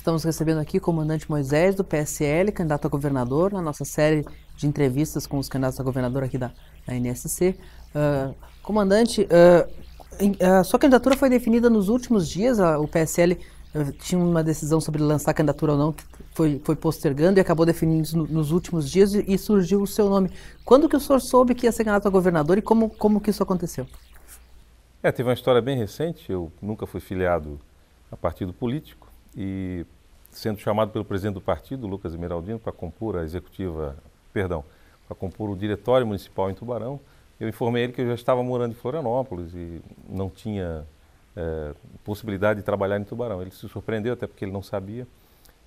Estamos recebendo aqui o comandante Moisés, do PSL, candidato a governador, na nossa série de entrevistas com os candidatos a governador aqui da, da NSC. Uh, ah, comandante, uh, ah, a ah, sua candidatura foi definida nos últimos dias, a, o PSL uh, tinha uma decisão sobre lançar candidatura ou não, que foi, foi postergando e acabou definindo no, nos últimos dias e, e, surgiu o seu nome. Quando que o senhor soube que ia ser candidato a governador e como, como que isso aconteceu? É, teve uma história bem recente, eu nunca fui filiado a partido político, e sendo chamado pelo presidente do partido, Lucas Emeraldino, para compor a executiva, perdão, para compor o diretório municipal em Tubarão, eu informei ele que eu já estava morando em Florianópolis e não tinha é, possibilidade de trabalhar em Tubarão. Ele se surpreendeu, até porque ele não sabia,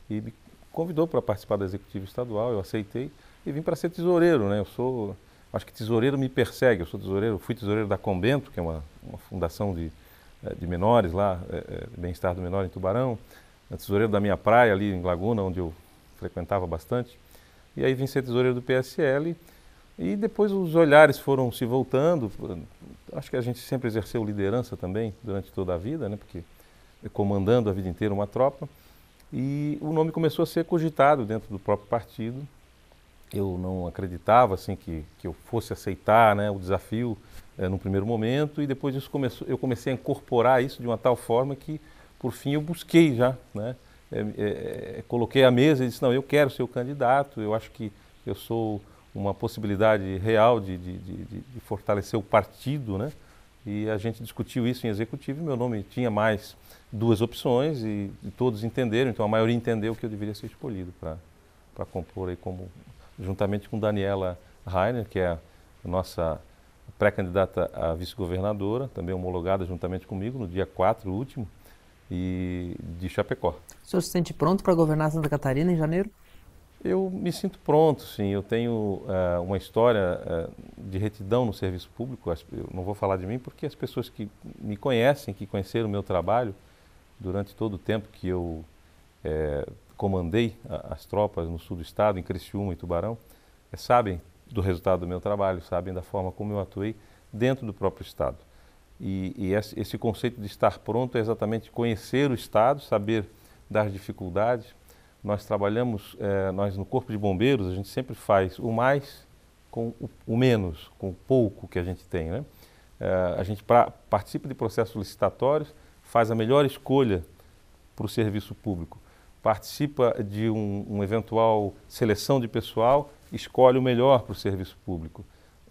e me convidou para participar da executiva estadual, eu aceitei e vim para ser tesoureiro, né? Eu sou, acho que tesoureiro me persegue, eu sou tesoureiro, fui tesoureiro da Combento, que é uma, uma fundação de, é, de menores lá, é, é, bem-estar do menor em Tubarão, tesoureiro da minha praia ali em Laguna, onde eu frequentava bastante. E aí vim ser tesoureiro do PSL. E depois os olhares foram se voltando. Acho que a gente sempre exerceu liderança também durante toda a vida, né? Porque é comandando a vida inteira uma tropa. E o nome começou a ser cogitado dentro do próprio partido. Eu não acreditava assim que, que eu fosse aceitar né, o desafio é, eh, no primeiro momento e depois isso começou, eu comecei a incorporar isso de uma tal forma que por fim eu busquei já, né? É, é, é, coloquei a mesa e disse, não, eu quero ser o candidato, eu acho que eu sou uma possibilidade real de, de, de, de fortalecer o partido, né? E a gente discutiu isso em executivo e meu nome tinha mais duas opções e, e todos entenderam, então a maioria entendeu que eu deveria ser escolhido para compor aí como, juntamente com Daniela Rainer, que é a nossa pré-candidata a vice-governadora, também homologada juntamente comigo no dia 4 último e de Chapecó. O senhor se sente pronto para governar Santa Catarina em janeiro? Eu me sinto pronto, sim. Eu tenho uh, uma história uh, de retidão no serviço público. Eu não vou falar de mim porque as pessoas que me conhecem, que conheceram o meu trabalho durante todo o tempo que eu eh, comandei as tropas no sul do estado, em Criciúma e Tubarão, sabem do resultado do meu trabalho, sabem da forma como eu atuei dentro do próprio estado. E, e, esse conceito de estar pronto é exatamente conhecer o Estado, saber das dificuldades. Nós trabalhamos, eh, nós no Corpo de Bombeiros, a gente sempre faz o mais com o, o menos, com o pouco que a gente tem. Né? Eh, a gente pra, participa de processos licitatórios, faz a melhor escolha para o serviço público. Participa de um, um eventual seleção de pessoal, escolhe o melhor para o serviço público.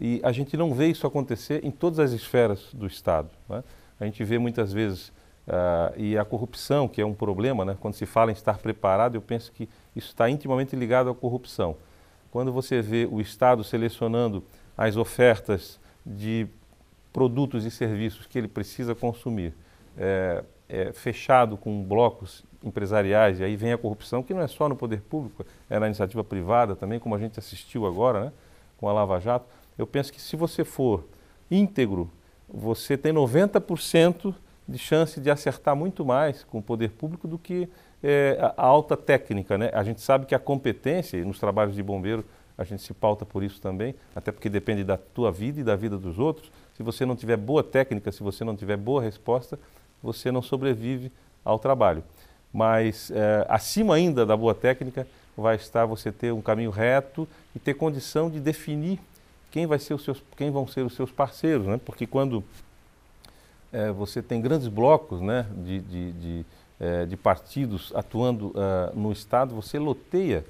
E a gente não vê isso acontecer em todas as esferas do Estado. Né? A gente vê muitas vezes, uh, e a corrupção, que é um problema, né? quando se fala em estar preparado, eu penso que isso está intimamente ligado à corrupção. Quando você vê o Estado selecionando as ofertas de produtos e serviços que ele precisa consumir, é, é, fechado com blocos empresariais, e aí vem a corrupção, que não é só no poder público, é na iniciativa privada também, como a gente assistiu agora né? com a Lava Jato eu penso que se você for íntegro, você tem 90% de chance de acertar muito mais com o poder público do que é, a alta técnica. Né? A gente sabe que a competência, e nos trabalhos de bombeiro a gente se pauta por isso também, até porque depende da tua vida e da vida dos outros. Se você não tiver boa técnica, se você não tiver boa resposta, você não sobrevive ao trabalho. Mas é, acima ainda da boa técnica vai estar você ter um caminho reto e ter condição de definir quem, vai ser os seus, quem vão ser os seus parceiros, né? porque quando é, você tem grandes blocos né, de, de, de, é, de partidos atuando uh, no Estado, você loteia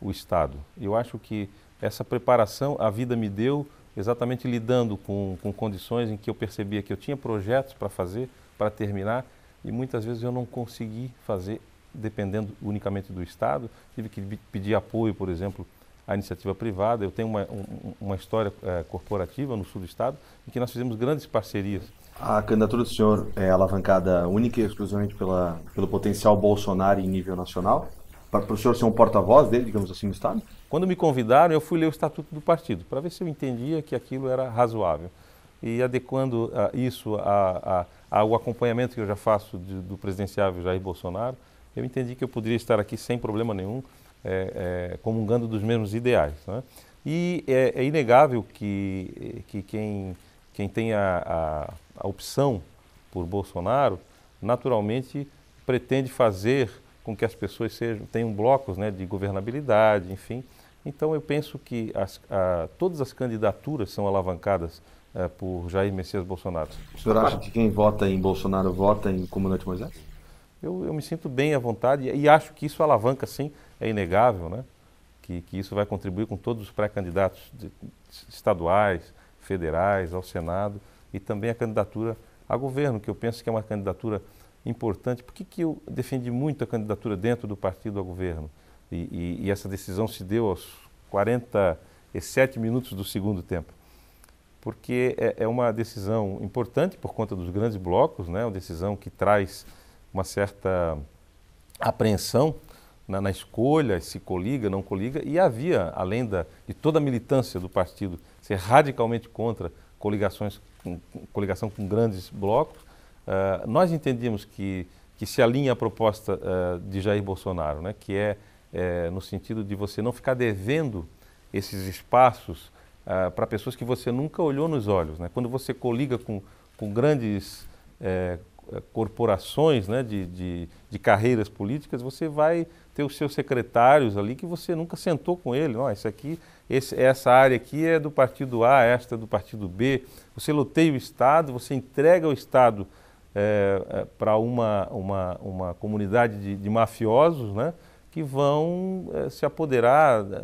o Estado. Eu acho que essa preparação a vida me deu exatamente lidando com, com condições em que eu percebia que eu tinha projetos para fazer, para terminar, e muitas vezes eu não consegui fazer dependendo unicamente do Estado. Tive que pedir apoio, por exemplo, a iniciativa privada. Eu tenho uma, um, uma história é, corporativa no sul do estado em que nós fizemos grandes parcerias. A candidatura do senhor é alavancada única e exclusivamente pela, pelo potencial Bolsonaro em nível nacional? Para, para o senhor ser um porta-voz dele, digamos assim, no Estado? Quando me convidaram, eu fui ler o estatuto do partido para ver se eu entendia que aquilo era razoável. E adequando ah, isso a, a, ao acompanhamento que eu já faço de, do presidenciável Jair Bolsonaro, eu entendi que eu poderia estar aqui sem problema nenhum é, é, comungando dos mesmos ideais. Né? E é, é, inegável que, que quem, quem tem a, a, a, opção por Bolsonaro, naturalmente pretende fazer com que as pessoas sejam, tenham blocos né, de governabilidade, enfim. Então eu penso que as, a, todas as candidaturas são alavancadas é, por Jair Messias Bolsonaro. O senhor acha que quem vota em Bolsonaro vota em Comandante Moisés? Eu, eu me sinto bem à vontade e acho que isso alavanca, sim, é inegável né, que, que isso vai contribuir com todos os pré-candidatos estaduais, federais, ao Senado e também a candidatura a governo, que eu penso que é uma candidatura importante. Por que, que eu defendi muito a candidatura dentro do partido a governo? E, e, e essa decisão se deu aos 47 minutos do segundo tempo. Porque é, é, uma decisão importante por conta dos grandes blocos, né? uma decisão que traz uma certa apreensão na, na, escolha se coliga, não coliga, e havia, além da, de toda a militância do partido ser radicalmente contra coligações, com, coligação com grandes blocos, uh, nós entendemos que, que se alinha a proposta uh, de Jair Bolsonaro, né, que é, é, no sentido de você não ficar devendo esses espaços uh, para pessoas que você nunca olhou nos olhos. Né? Quando você coliga com, com grandes eh, corporações né, de, de, de, carreiras políticas, você vai ter os seus secretários ali que você nunca sentou com ele. Não, esse aqui, esse, essa área aqui é do partido A, esta é do partido B. Você loteia o Estado, você entrega o Estado é, é, para uma, uma, uma comunidade de, de mafiosos, né? que vão eh, se apoderar eh, da,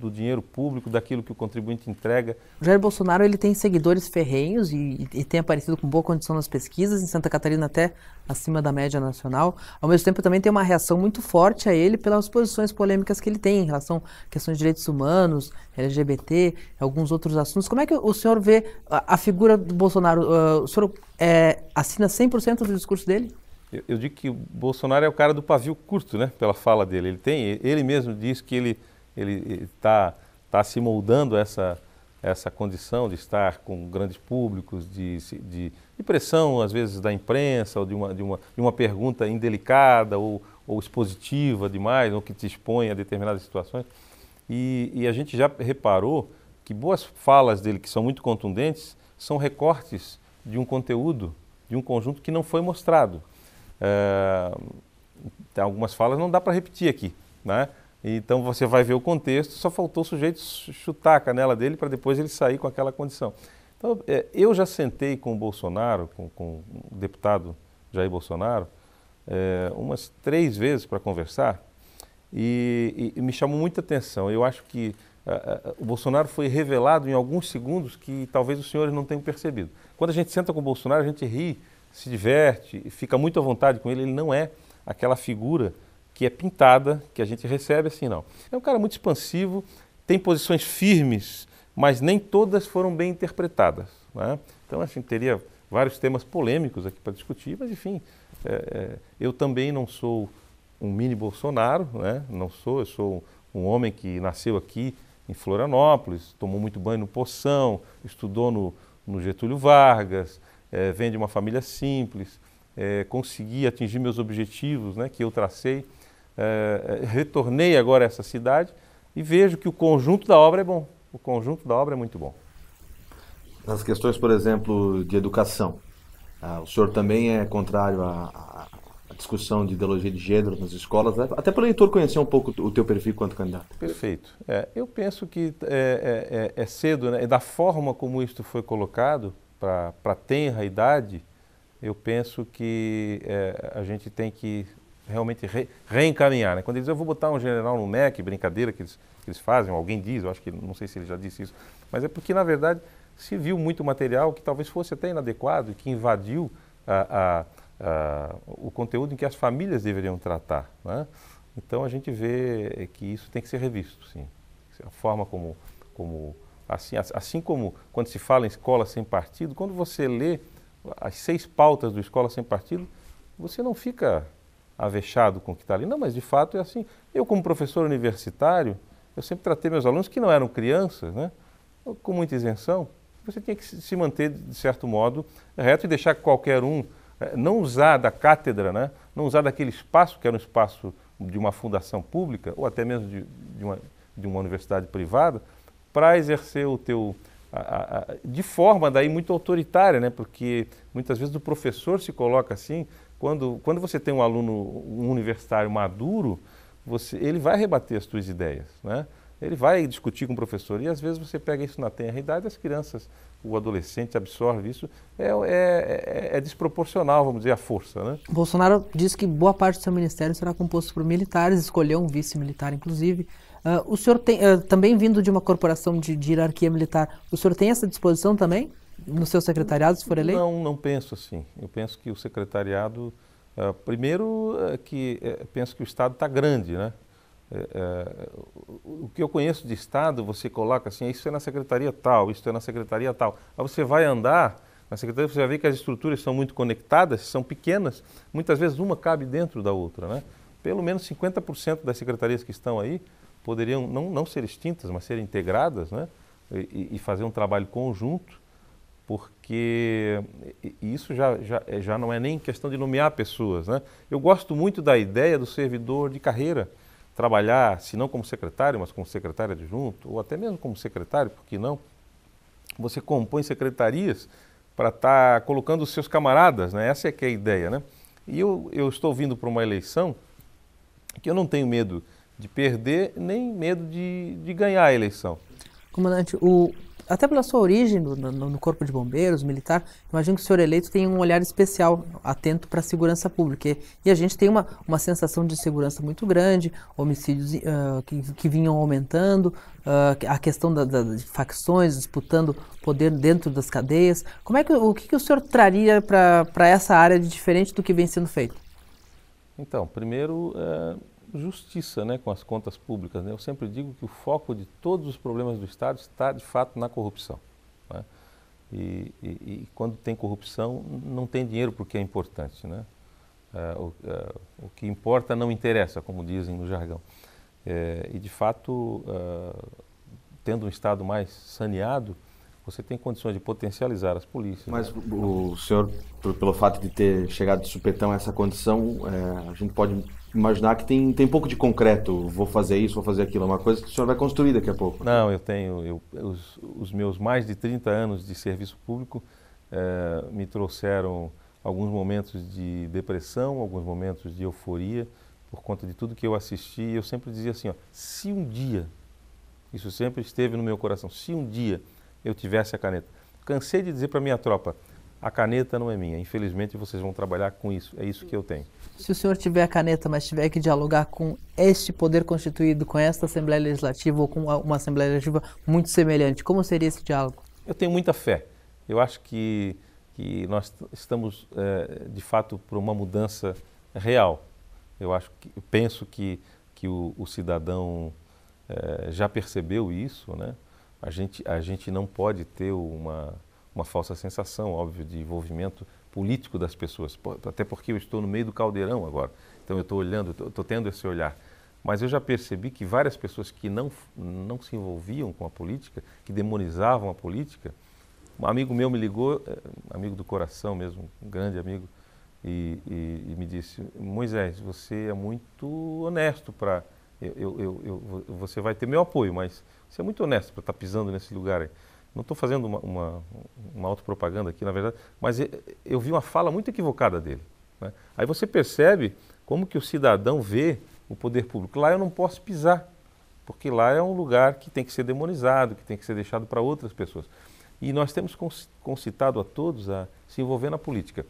do dinheiro público, daquilo que o contribuinte entrega. O Jair Bolsonaro ele tem seguidores ferrenhos e, e, tem aparecido com boa condição nas pesquisas, em Santa Catarina até acima da média nacional. Ao mesmo tempo, também tem uma reação muito forte a ele pelas posições polêmicas que ele tem em relação a questões de direitos humanos, LGBT, alguns outros assuntos. Como é que o senhor vê a, a figura do Bolsonaro? Uh, o senhor é, assina 100% do discurso dele? Eu, eu, digo que o Bolsonaro é o cara do pavio curto, né? Pela fala dele. Ele tem, ele mesmo diz que ele ele está tá se moldando essa essa condição de estar com grandes públicos, de, de, de pressão, às vezes, da imprensa, ou de uma, de uma, de uma pergunta indelicada ou, ou expositiva demais, ou que te expõe a determinadas situações. E, e a gente já reparou que boas falas dele, que são muito contundentes, são recortes de um conteúdo, de um conjunto que não foi mostrado, é, tem algumas falas não dá para repetir aqui, né? Então você vai ver o contexto, só faltou o sujeito chutar a canela dele para depois ele sair com aquela condição. Então, é, eu já sentei com o Bolsonaro, com, com o deputado Jair Bolsonaro, é, umas três vezes para conversar e, e, e, me chamou muita atenção. Eu acho que o Bolsonaro foi revelado em alguns segundos que talvez os senhores não tenham percebido. Quando a gente senta com o Bolsonaro, a gente ri se diverte, fica muito à vontade com ele, ele não é aquela figura que é pintada, que a gente recebe assim, não. É um cara muito expansivo, tem posições firmes, mas nem todas foram bem interpretadas. Né? Então, assim, teria vários temas polêmicos aqui para discutir, mas enfim, é, é, eu também não sou um mini Bolsonaro, né? não sou, eu sou um homem que nasceu aqui em Florianópolis, tomou muito banho no Poção, estudou no, no Getúlio Vargas, é, vem de uma família simples, é, consegui atingir meus objetivos né, que eu tracei, é, retornei agora a essa cidade e vejo que o conjunto da obra é bom. O conjunto da obra é muito bom. Nas questões, por exemplo, de educação, ah, o senhor também é contrário à, à discussão de ideologia de gênero nas escolas, né? até para o leitor conhecer um pouco o teu perfil quanto candidato. Perfeito. É, eu penso que é, é, é, é cedo, né? da forma como isto foi colocado, para tenra idade, eu penso que é, a gente tem que realmente re, reencaminhar. Né? Quando eles dizem, eu vou botar um general no MEC, brincadeira que eles, que eles fazem, alguém diz, eu acho que, não sei se ele já disse isso, mas é porque, na verdade, se viu muito material que talvez fosse até inadequado e que invadiu a, a, a, o conteúdo em que as famílias deveriam tratar. Né? Então, a gente vê que isso tem que ser revisto, sim. A forma como, como assim, assim como quando se fala em escola sem partido, quando você lê as seis pautas do Escola Sem Partido, você não fica avexado com o que está ali. Não, mas de fato é assim. Eu, como professor universitário, eu sempre tratei meus alunos que não eram crianças, né? com muita isenção. Você tinha que se manter, de certo modo, reto e deixar qualquer um, eh, não usar da cátedra, né? não usar daquele espaço que era um espaço de uma fundação pública, ou até mesmo de, de, uma, de uma universidade privada, para exercer o teu a, a, de forma daí muito autoritária, né? Porque muitas vezes o professor se coloca assim, quando quando você tem um aluno um universitário maduro, você ele vai rebater as tuas ideias, né? Ele vai discutir com o professor e às vezes você pega isso na tenra idade as crianças, o adolescente absorve isso é, é, é, é desproporcional, vamos dizer, a força, né? Bolsonaro disse que boa parte do seu ministério será composto por militares, escolheu um vice militar, inclusive. Uh, o senhor tem, uh, também vindo de uma corporação de, de, hierarquia militar, o senhor tem essa disposição também no seu secretariado, se for eleito? Não, não penso assim. Eu penso que o secretariado, uh, primeiro, é que é, penso que o Estado está grande, né? É, o que eu conheço de Estado, você coloca assim, isso é na secretaria tal, isso é na secretaria tal. Aí você vai andar na secretaria, você vai ver que as estruturas são muito conectadas, são pequenas, muitas vezes uma cabe dentro da outra, né? Pelo menos 50% das secretarias que estão aí poderiam não, não ser extintas, mas serem integradas né? e, e fazer um trabalho conjunto, porque isso já, já, é, já não é nem questão de nomear pessoas. Né? Eu gosto muito da ideia do servidor de carreira trabalhar, se não como secretário, mas como secretário adjunto, ou até mesmo como secretário, por que não? Você compõe secretarias para estar tá colocando os seus camaradas, né? essa é que é a ideia. Né? E eu, eu estou vindo para uma eleição que eu não tenho medo de perder, nem medo de, de ganhar a eleição. Comandante, o, até pela sua origem no, no, Corpo de Bombeiros, militar, imagino que o senhor eleito tem um olhar especial, atento para a segurança pública. E a gente tem uma, uma sensação de segurança muito grande, homicídios uh, que, que, vinham aumentando, uh, a questão da, da, de facções disputando poder dentro das cadeias. Como é que, o que, que o senhor traria para essa área de diferente do que vem sendo feito? Então, primeiro, eh, justiça né, com as contas públicas. Né? Eu sempre digo que o foco de todos os problemas do Estado está, de fato, na corrupção. Né? E, e, e, quando tem corrupção, não tem dinheiro porque é importante. Né? É, o, é, o, que importa não interessa, como dizem no jargão. É, e, de fato, é, tendo um Estado mais saneado, você tem condições de potencializar as polícias. Mas né? o senhor, pelo fato de ter chegado de supetão a essa condição, é, a gente pode imaginar que tem, tem pouco de concreto, vou fazer isso, vou fazer aquilo, é uma coisa que o senhor vai construir daqui a pouco. Não, eu tenho, eu, os, os, meus mais de 30 anos de serviço público eh, me trouxeram alguns momentos de depressão, alguns momentos de euforia, por conta de tudo que eu assisti, eu sempre dizia assim, ó, se um dia, isso sempre esteve no meu coração, se um dia eu tivesse a caneta, cansei de dizer para minha tropa, a caneta não é minha. Infelizmente, vocês vão trabalhar com isso. É isso que eu tenho. Se o senhor tiver a caneta, mas tiver que dialogar com este poder constituído, com esta Assembleia Legislativa ou com uma Assembleia Legislativa muito semelhante, como seria esse diálogo? Eu tenho muita fé. Eu acho que, que nós estamos, é, de fato, por uma mudança real. Eu acho que, eu penso que, que o, o cidadão é, já percebeu isso, né? A gente, a gente não pode ter uma uma falsa sensação, óbvio, de envolvimento político das pessoas, até porque eu estou no meio do caldeirão agora. Então eu estou olhando, estou tendo esse olhar. Mas eu já percebi que várias pessoas que não, não se envolviam com a política, que demonizavam a política, um amigo meu me ligou, eh, amigo do coração mesmo, um grande amigo, e, e, e me disse: Moisés, você é muito honesto para. Eu, eu, eu, você vai ter meu apoio, mas você é muito honesto para estar tá pisando nesse lugar aí. Não estou fazendo uma, uma, uma autopropaganda aqui, na verdade, mas eu vi uma fala muito equivocada dele. Né? Aí você percebe como que o cidadão vê o poder público. Lá eu não posso pisar, porque lá é um lugar que tem que ser demonizado, que tem que ser deixado para outras pessoas. E nós temos concitado a todos a se envolver na política.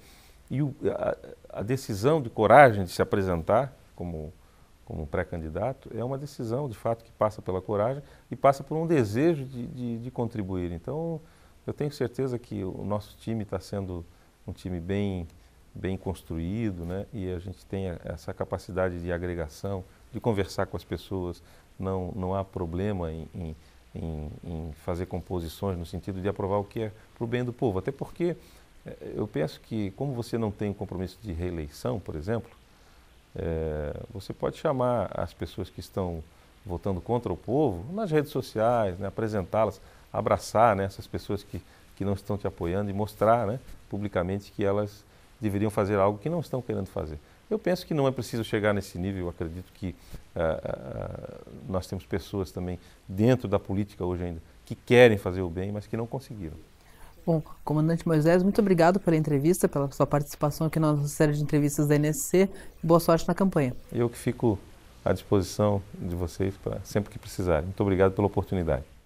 E o, a, a, decisão de coragem de se apresentar como como pré-candidato, é uma decisão, de fato, que passa pela coragem e passa por um desejo de, de, de contribuir. Então, eu tenho certeza que o nosso time está sendo um time bem, bem construído, né? E a gente tem essa capacidade de agregação, de conversar com as pessoas. Não, não há problema em, em, em fazer composições no sentido de aprovar o que é para o bem do povo. Até porque eh, eu penso que, como você não tem um compromisso de reeleição, por exemplo, é, você pode chamar as pessoas que estão votando contra o povo nas redes sociais, né, apresentá-las, abraçar né, essas pessoas que, que não estão te apoiando e mostrar né, publicamente que elas deveriam fazer algo que não estão querendo fazer. Eu penso que não é preciso chegar nesse nível, eu acredito que ah, ah, nós temos pessoas também dentro da política hoje ainda que querem fazer o bem, mas que não conseguiram. Bom, comandante Moisés, muito obrigado pela entrevista, pela sua participação aqui na nossa série de entrevistas da NSC. Boa sorte na campanha. Eu que fico à disposição de vocês para sempre que precisarem. Muito obrigado pela oportunidade.